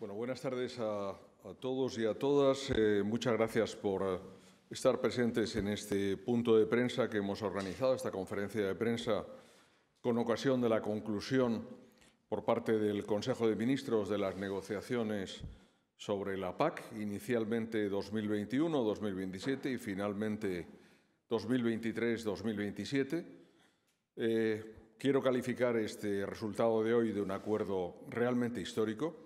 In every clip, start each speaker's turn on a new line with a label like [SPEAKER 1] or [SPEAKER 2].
[SPEAKER 1] Bueno, buenas tardes a, todos y a todas. Eh, muchas gracias por estar presentes en este punto de prensa que hemos organizado, esta conferencia de prensa, con ocasión de la conclusión por parte del Consejo de Ministros de las negociaciones sobre la PAC, inicialmente 2021-2027 y finalmente 2023-2027. Eh, quiero calificar este resultado de hoy de un acuerdo realmente histórico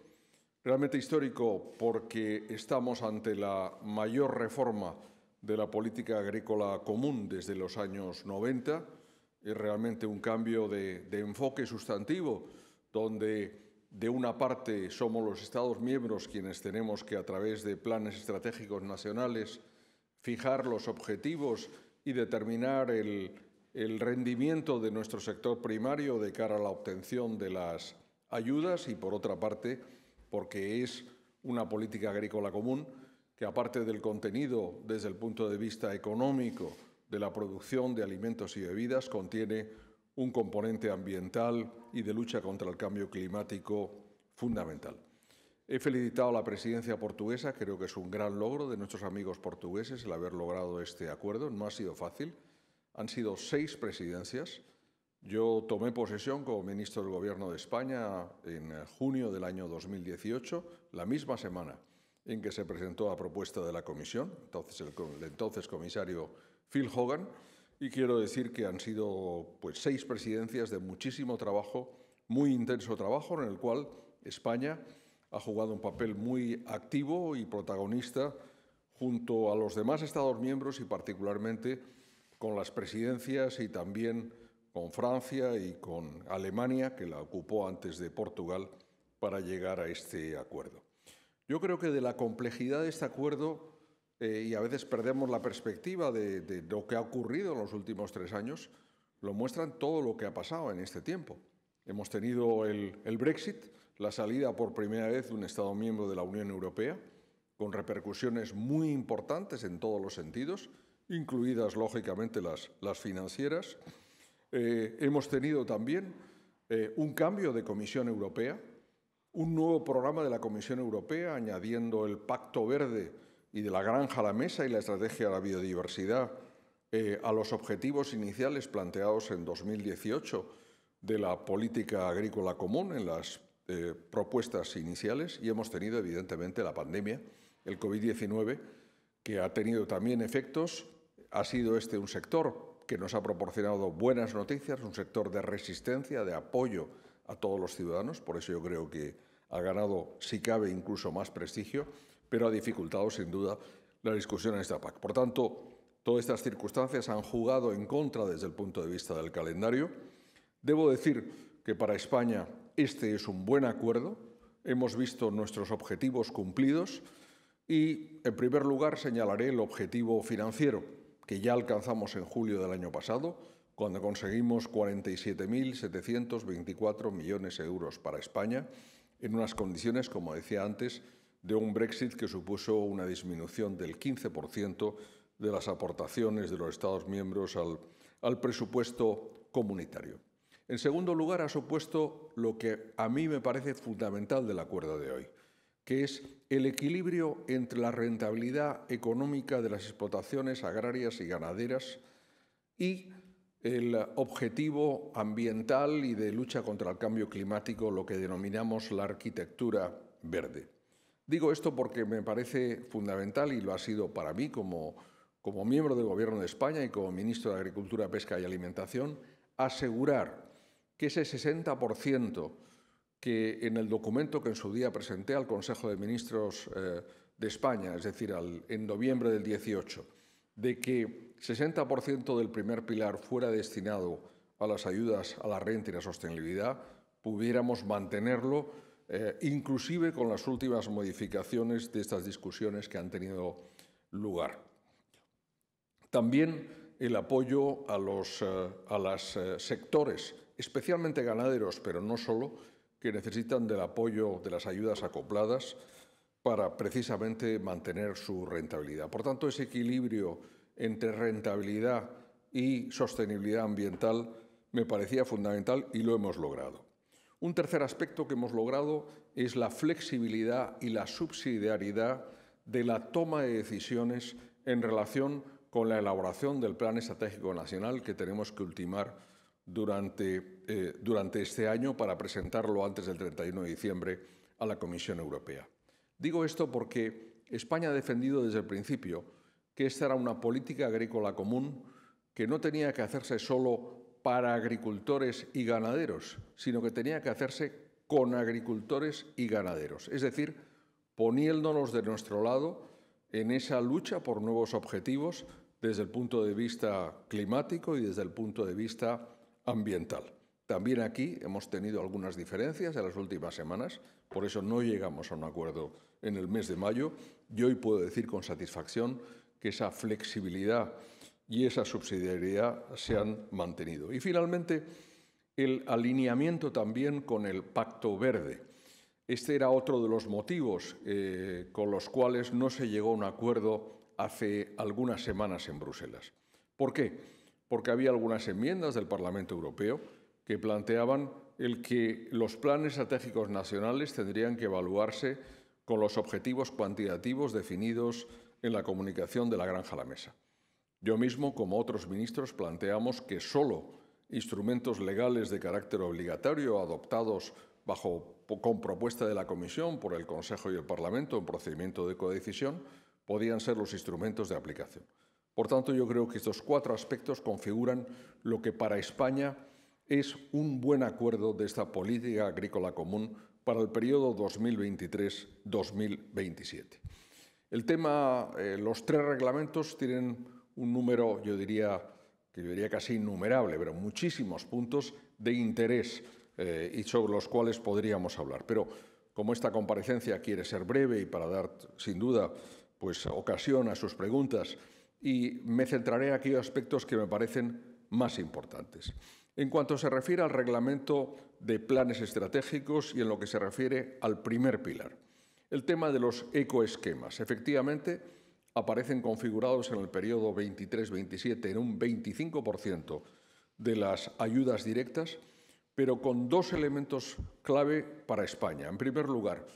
[SPEAKER 1] Realmente histórico porque estamos ante la mayor reforma de la política agrícola común desde los años 90. Es realmente un cambio de, enfoque sustantivo donde de una parte somos los Estados miembros quienes tenemos que, a través de planes estratégicos nacionales, fijar los objetivos y determinar el, el, rendimiento de nuestro sector primario de cara a la obtención de las ayudas y, por otra parte, porque es una política agrícola común que aparte del contenido desde el punto de vista económico de la producción de alimentos y bebidas, contiene un componente ambiental y de lucha contra el cambio climático fundamental. He felicitado a la presidencia portuguesa, creo que es un gran logro de nuestros amigos portugueses el haber logrado este acuerdo, no ha sido fácil, han sido seis presidencias, yo tomé posesión como ministro del Gobierno de España en junio del año 2018, la misma semana en que se presentó la propuesta de la Comisión, entonces el, entonces comisario Phil Hogan, y quiero decir que han sido pues, seis presidencias de muchísimo trabajo, muy intenso trabajo, en el cual España ha jugado un papel muy activo y protagonista junto a los demás Estados miembros y particularmente con las presidencias y también con Francia y con Alemania, que la ocupó antes de Portugal, para llegar a este acuerdo. Yo creo que de la complejidad de este acuerdo, eh, y a veces perdemos la perspectiva de, lo que ha ocurrido en los últimos tres años, lo muestran todo lo que ha pasado en este tiempo. Hemos tenido el, Brexit, la salida por primera vez de un Estado miembro de la Unión Europea, con repercusiones muy importantes en todos los sentidos, incluidas lógicamente las financieras. Eh, hemos tenido también eh, un cambio de Comisión Europea, un nuevo programa de la Comisión Europea añadiendo el Pacto Verde y de la granja a la mesa y la estrategia de la biodiversidad eh, a los objetivos iniciales planteados en 2018 de la política agrícola común en las propuestas iniciales y hemos tenido evidentemente la pandemia, el COVID-19, que ha tenido también efectos. Ha sido este un sector que nos ha proporcionado buenas noticias, un sector de resistencia, de apoyo a todos los ciudadanos, por eso yo creo que ha ganado, si cabe, incluso más prestigio, pero ha dificultado, sin duda, la discusión en esta PAC. Por tanto, todas estas circunstancias han jugado en contra desde el punto de vista del calendario. Debo decir que para España este es un buen acuerdo, hemos visto nuestros objetivos cumplidos y, en primer lugar, señalaré el objetivo financiero que ya alcanzamos en julio del año pasado, cuando conseguimos 47.724 millones de euros para España, en unas condiciones, como decía antes, de un Brexit que supuso una disminución del 15% de las aportaciones de los Estados miembros al, al presupuesto comunitario. En segundo lugar, ha supuesto lo que a mí me parece fundamental del acuerdo de hoy, que es el equilibrio entre la rentabilidad económica de las explotaciones agrarias y ganaderas y el objetivo ambiental y de lucha contra el cambio climático, lo que denominamos la arquitectura verde. Digo esto porque me parece fundamental y lo ha sido para mí como, miembro del Gobierno de España y como ministro de Agricultura, Pesca y Alimentación, asegurar que ese 60% que en el documento que en su día presenté al Consejo de Ministros eh, de España, es decir, en noviembre del 18, de que 60% del primer pilar fuera destinado a las ayudas a la renta y la sostenibilidad, pudiéramos mantenerlo, eh, inclusive con las últimas modificaciones de estas discusiones que han tenido lugar. También el apoyo a los eh, a las sectores, especialmente ganaderos, pero no solo, que necesitan del apoyo de las ayudas acopladas para precisamente mantener su rentabilidad. Por tanto, ese equilibrio entre rentabilidad y sostenibilidad ambiental me parecía fundamental y lo hemos logrado. Un tercer aspecto que hemos logrado es la flexibilidad y la subsidiariedad de la toma de decisiones en relación con la elaboración del Plan Estratégico Nacional que tenemos que ultimar durante, eh, durante este año para presentarlo antes del 31 de diciembre a la Comisión Europea. Digo esto porque España ha defendido desde el principio que esta era una política agrícola común que no tenía que hacerse solo para agricultores y ganaderos, sino que tenía que hacerse con agricultores y ganaderos, es decir, poniéndonos de nuestro lado en esa lucha por nuevos objetivos desde el punto de vista climático y desde el punto de vista ambiental. También aquí hemos tenido algunas diferencias en las últimas semanas, por eso no llegamos a un acuerdo en el mes de mayo y hoy puedo decir con satisfacción que esa flexibilidad y esa subsidiariedad se han mantenido. Y finalmente, el alineamiento también con el Pacto Verde. Este era otro de los motivos eh, con los cuales no se llegó a un acuerdo hace algunas semanas en Bruselas. ¿Por qué? porque había algunas enmiendas del Parlamento Europeo que planteaban el que los planes estratégicos nacionales tendrían que evaluarse con los objetivos cuantitativos definidos en la comunicación de la Granja a la Mesa. Yo mismo, como otros ministros, planteamos que solo instrumentos legales de carácter obligatorio adoptados con propuesta de la Comisión por el Consejo y el Parlamento en procedimiento de codecisión podían ser los instrumentos de aplicación. Por tanto, yo creo que estos cuatro aspectos configuran lo que para España es un buen acuerdo de esta política agrícola común para el periodo 2023-2027. El tema, eh, los tres reglamentos tienen un número, yo diría, que casi innumerable, pero muchísimos puntos de interés eh, y sobre los cuales podríamos hablar. Pero como esta comparecencia quiere ser breve y para dar, sin duda, pues ocasión a sus preguntas y me centraré en aquellos aspectos que me parecen más importantes. En cuanto se refiere al reglamento de planes estratégicos y en lo que se refiere al primer pilar, el tema de los ecoesquemas. Efectivamente, aparecen configurados en el periodo 23-27 en un 25% de las ayudas directas, pero con dos elementos clave para España. En primer lugar,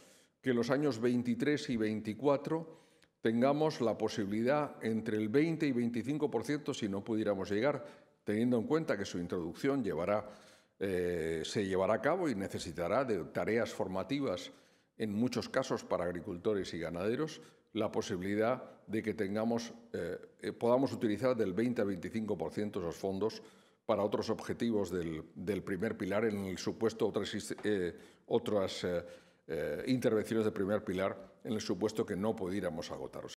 [SPEAKER 1] que los años 23 y 24 tengamos la posibilidad entre el 20 y 25%, si no pudiéramos llegar, teniendo en cuenta que su introducción eh, se llevará a cabo y necesitará de tareas formativas, en muchos casos para agricultores y ganaderos, la posibilidad de que tengamos, eh, eh, podamos utilizar del 20 a 25% esos fondos para otros objetivos del, primer pilar en el supuesto otras, eh, intervenciones de primer pilar en el supuesto que no pudiéramos agotar.